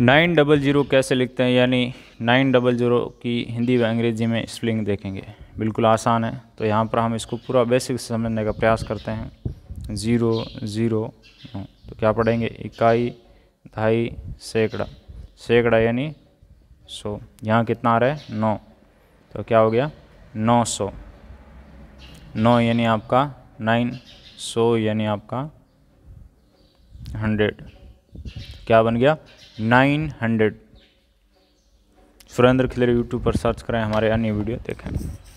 nine double zero कैसे लिखते हैं यानी नाइन डबल ज़ीरो की हिंदी व अंग्रेज़ी में स्पेलिंग देखेंगे बिल्कुल आसान है तो यहाँ पर हम इसको पूरा बेसिक समझने का प्रयास करते हैं ज़ीरो ज़ीरो तो क्या पढ़ेंगे इकाई ढाई सैकड़ा सैकड़ा यानी सौ यहाँ कितना आ रहा है नौ तो क्या हो गया नौ सौ नौ यानी आपका नाइन सौ यानी आपका हंड्रेड क्या बन गया nine hundred Surendra Khilar YouTube पर सर्च करें हमारे अन्य वीडियो देखें